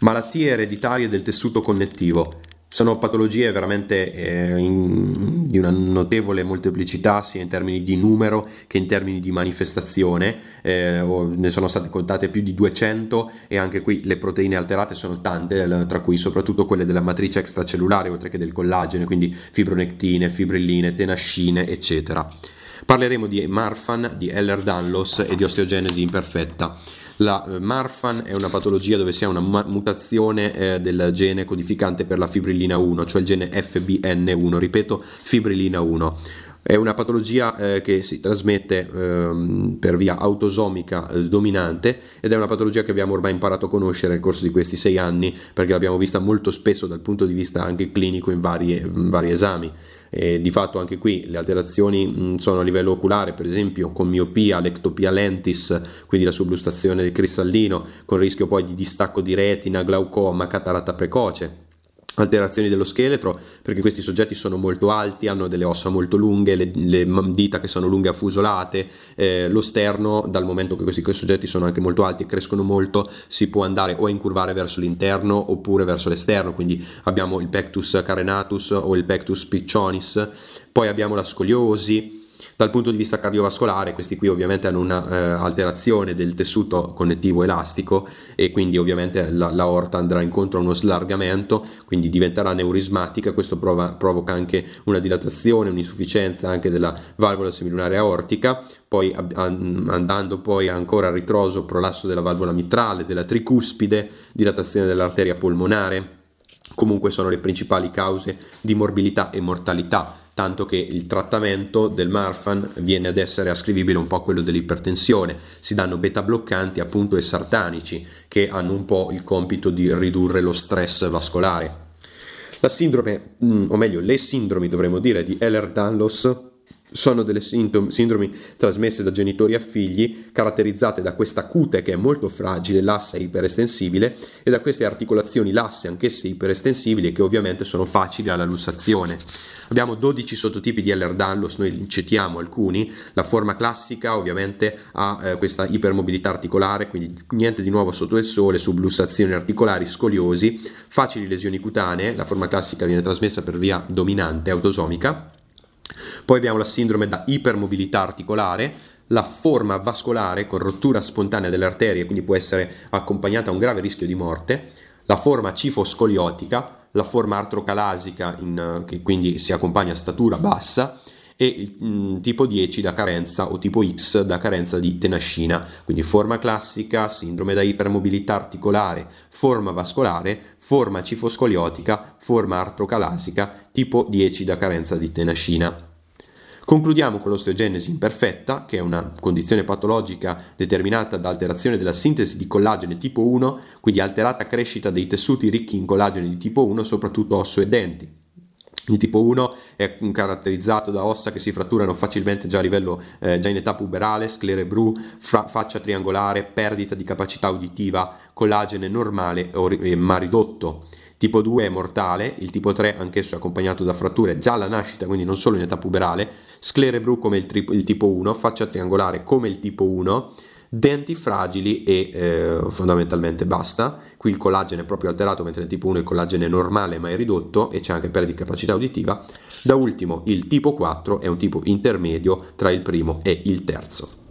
malattie ereditarie del tessuto connettivo. Sono patologie veramente eh, in, di una notevole molteplicità sia in termini di numero che in termini di manifestazione, eh, ne sono state contate più di 200 e anche qui le proteine alterate sono tante, eh, tra cui soprattutto quelle della matrice extracellulare oltre che del collagene, quindi fibronectine, fibrilline, tenascine, eccetera. Parleremo di Marfan, di eller danlos e di osteogenesi imperfetta. La eh, Marfan è una patologia dove si ha una mutazione eh, del gene codificante per la fibrillina 1, cioè il gene FBN1, ripeto, fibrillina 1 è una patologia eh, che si trasmette eh, per via autosomica eh, dominante ed è una patologia che abbiamo ormai imparato a conoscere nel corso di questi sei anni perché l'abbiamo vista molto spesso dal punto di vista anche clinico in, varie, in vari esami. E di fatto anche qui le alterazioni mh, sono a livello oculare, per esempio con miopia, l'ectopia lentis, quindi la sublustazione del cristallino, con rischio poi di distacco di retina, glaucoma, cataratta precoce alterazioni dello scheletro perché questi soggetti sono molto alti, hanno delle ossa molto lunghe, le, le dita che sono lunghe affusolate, eh, lo sterno dal momento che questi, questi soggetti sono anche molto alti e crescono molto si può andare o a incurvare verso l'interno oppure verso l'esterno, quindi abbiamo il pectus carenatus o il pectus piccionis, poi abbiamo la scoliosi, dal punto di vista cardiovascolare, questi qui ovviamente hanno un'alterazione eh, del tessuto connettivo elastico e quindi ovviamente la, aorta andrà incontro a uno slargamento, quindi diventerà neurismatica, questo prova, provoca anche una dilatazione, un'insufficienza anche della valvola semilunare aortica, poi a, a, andando poi ancora a ritroso prolasso della valvola mitrale, della tricuspide, dilatazione dell'arteria polmonare. Comunque sono le principali cause di morbilità e mortalità tanto che il trattamento del Marfan viene ad essere ascrivibile un po' a quello dell'ipertensione. Si danno beta bloccanti appunto e sartanici che hanno un po' il compito di ridurre lo stress vascolare. La sindrome, mm, o meglio le sindromi dovremmo dire di Heller-Danlos sono delle sindromi trasmesse da genitori a figli, caratterizzate da questa cute che è molto fragile, l'assa e iperestensibile, e da queste articolazioni lasse, anch'esse iperestensibili, che ovviamente sono facili alla lussazione. Abbiamo 12 sottotipi di ehlers Dallos, noi citiamo alcuni, la forma classica ovviamente ha eh, questa ipermobilità articolare, quindi niente di nuovo sotto il sole, sublussazioni articolari, scoliosi, facili lesioni cutanee, la forma classica viene trasmessa per via dominante autosomica, poi abbiamo la sindrome da ipermobilità articolare, la forma vascolare con rottura spontanea delle arterie, quindi può essere accompagnata a un grave rischio di morte, la forma cifoscoliotica, la forma artrocalasica, in, che quindi si accompagna a statura bassa, e il mm, tipo 10 da carenza o tipo X da carenza di tenascina, quindi forma classica, sindrome da ipermobilità articolare, forma vascolare, forma cifoscoliotica, forma artrocalasica, tipo 10 da carenza di tenascina. Concludiamo con l'osteogenesi imperfetta, che è una condizione patologica determinata da alterazione della sintesi di collagene tipo 1, quindi alterata crescita dei tessuti ricchi in collagene di tipo 1, soprattutto osso e denti di tipo 1 è caratterizzato da ossa che si fratturano facilmente già a livello eh, già in età puberale, sclere bru, fra- faccia triangolare, perdita di capacità uditiva, collagene normale ri- eh, ma ridotto. Tipo 2 è mortale, il tipo 3 anch'esso è accompagnato da fratture già alla nascita, quindi non solo in età puberale, sclere bru come il, tri- il tipo 1, faccia triangolare come il tipo 1, denti fragili e eh, fondamentalmente basta. Qui il collagene è proprio alterato, mentre nel tipo 1 il collagene è normale ma è ridotto e c'è anche perdita di capacità uditiva. Da ultimo il tipo 4 è un tipo intermedio tra il primo e il terzo.